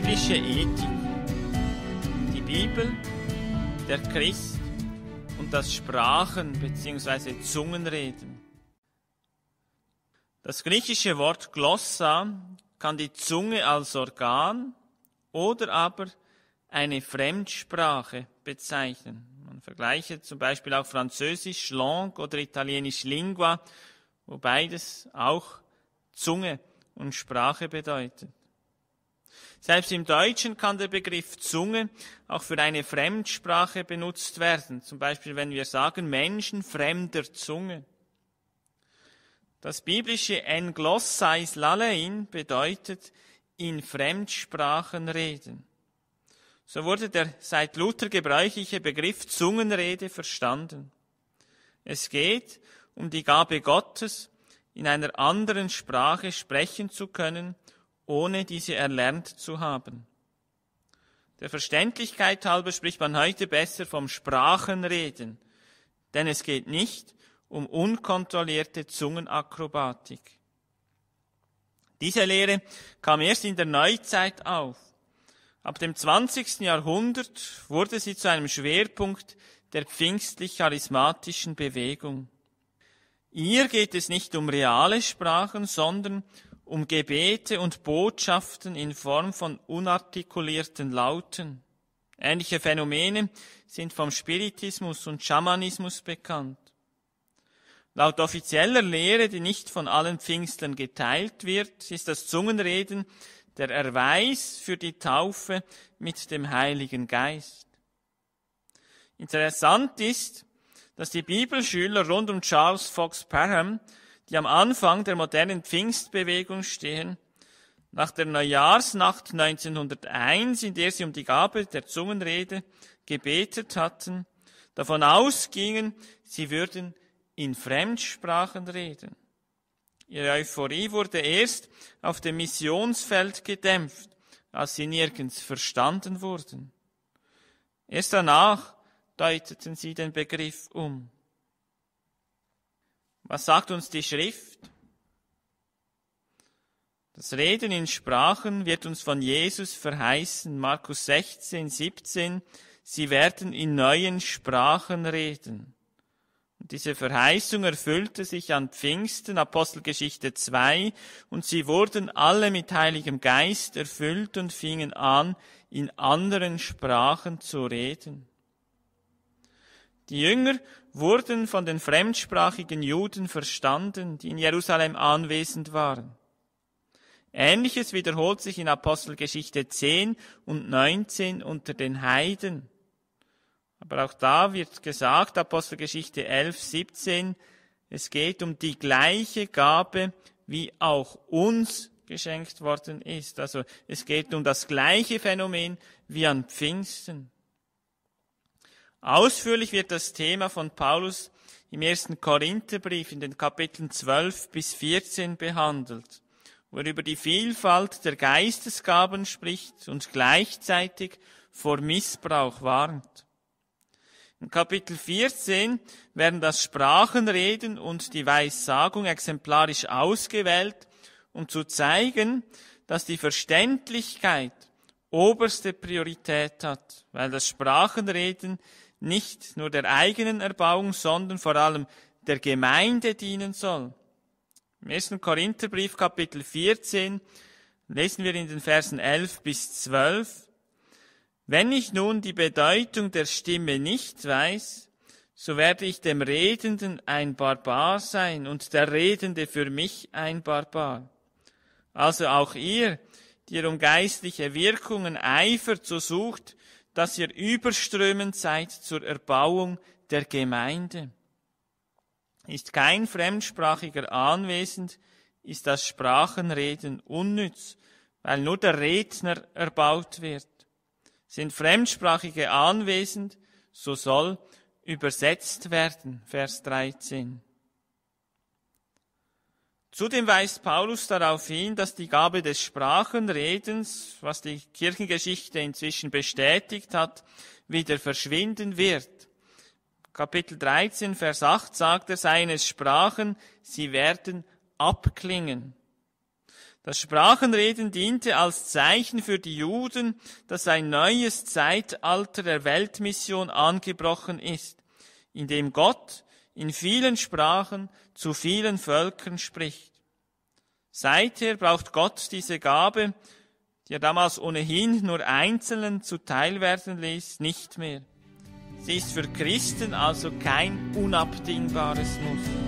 biblische Ethik. Die Bibel, der Christ und das Sprachen bzw. Zungenreden. Das griechische Wort Glossa kann die Zunge als Organ oder aber eine Fremdsprache bezeichnen. Man vergleiche zum Beispiel auch Französisch Langue oder Italienisch Lingua, wo beides auch Zunge und Sprache bedeutet. Selbst im Deutschen kann der Begriff Zunge auch für eine Fremdsprache benutzt werden. Zum Beispiel, wenn wir sagen Menschen fremder Zunge. Das biblische Englossais Lalein bedeutet in Fremdsprachen reden. So wurde der seit Luther gebräuchliche Begriff Zungenrede verstanden. Es geht um die Gabe Gottes, in einer anderen Sprache sprechen zu können ohne diese erlernt zu haben. Der Verständlichkeit halber spricht man heute besser vom Sprachenreden, denn es geht nicht um unkontrollierte Zungenakrobatik. Diese Lehre kam erst in der Neuzeit auf. Ab dem 20. Jahrhundert wurde sie zu einem Schwerpunkt der pfingstlich-charismatischen Bewegung. Ihr geht es nicht um reale Sprachen, sondern um Gebete und Botschaften in Form von unartikulierten Lauten. Ähnliche Phänomene sind vom Spiritismus und Schamanismus bekannt. Laut offizieller Lehre, die nicht von allen Pfingstlern geteilt wird, ist das Zungenreden der Erweis für die Taufe mit dem Heiligen Geist. Interessant ist, dass die Bibelschüler rund um Charles Fox Parham die am Anfang der modernen Pfingstbewegung stehen, nach der Neujahrsnacht 1901, in der sie um die Gabe der Zungenrede gebetet hatten, davon ausgingen, sie würden in Fremdsprachen reden. Ihre Euphorie wurde erst auf dem Missionsfeld gedämpft, als sie nirgends verstanden wurden. Erst danach deuteten sie den Begriff um. Was sagt uns die Schrift? Das Reden in Sprachen wird uns von Jesus verheißen, Markus 16, 17, sie werden in neuen Sprachen reden. Und diese Verheißung erfüllte sich an Pfingsten, Apostelgeschichte 2, und sie wurden alle mit Heiligem Geist erfüllt und fingen an, in anderen Sprachen zu reden. Die Jünger wurden von den fremdsprachigen Juden verstanden, die in Jerusalem anwesend waren. Ähnliches wiederholt sich in Apostelgeschichte 10 und 19 unter den Heiden. Aber auch da wird gesagt, Apostelgeschichte 11, 17, es geht um die gleiche Gabe, wie auch uns geschenkt worden ist. Also es geht um das gleiche Phänomen wie an Pfingsten. Ausführlich wird das Thema von Paulus im ersten Korintherbrief in den Kapiteln 12 bis 14 behandelt, wo er über die Vielfalt der Geistesgaben spricht und gleichzeitig vor Missbrauch warnt. In Kapitel 14 werden das Sprachenreden und die Weissagung exemplarisch ausgewählt, um zu zeigen, dass die Verständlichkeit oberste Priorität hat, weil das Sprachenreden nicht nur der eigenen Erbauung, sondern vor allem der Gemeinde dienen soll. Im 1. Korintherbrief Kapitel 14 lesen wir in den Versen 11 bis 12. Wenn ich nun die Bedeutung der Stimme nicht weiß, so werde ich dem Redenden ein Barbar sein und der Redende für mich ein Barbar. Also auch ihr, die ihr um geistliche Wirkungen eifert, so sucht, dass ihr überströmend seid zur Erbauung der Gemeinde. Ist kein Fremdsprachiger anwesend, ist das Sprachenreden unnütz, weil nur der Redner erbaut wird. Sind Fremdsprachige anwesend, so soll übersetzt werden. Vers 13. Zudem weist Paulus darauf hin, dass die Gabe des Sprachenredens, was die Kirchengeschichte inzwischen bestätigt hat, wieder verschwinden wird. Kapitel 13, Vers 8 sagt er, seines Sprachen, sie werden abklingen. Das Sprachenreden diente als Zeichen für die Juden, dass ein neues Zeitalter der Weltmission angebrochen ist, in dem Gott in vielen Sprachen zu vielen Völkern spricht. Seither braucht Gott diese Gabe, die er damals ohnehin nur Einzelnen zuteil werden ließ, nicht mehr. Sie ist für Christen also kein unabdingbares Muss.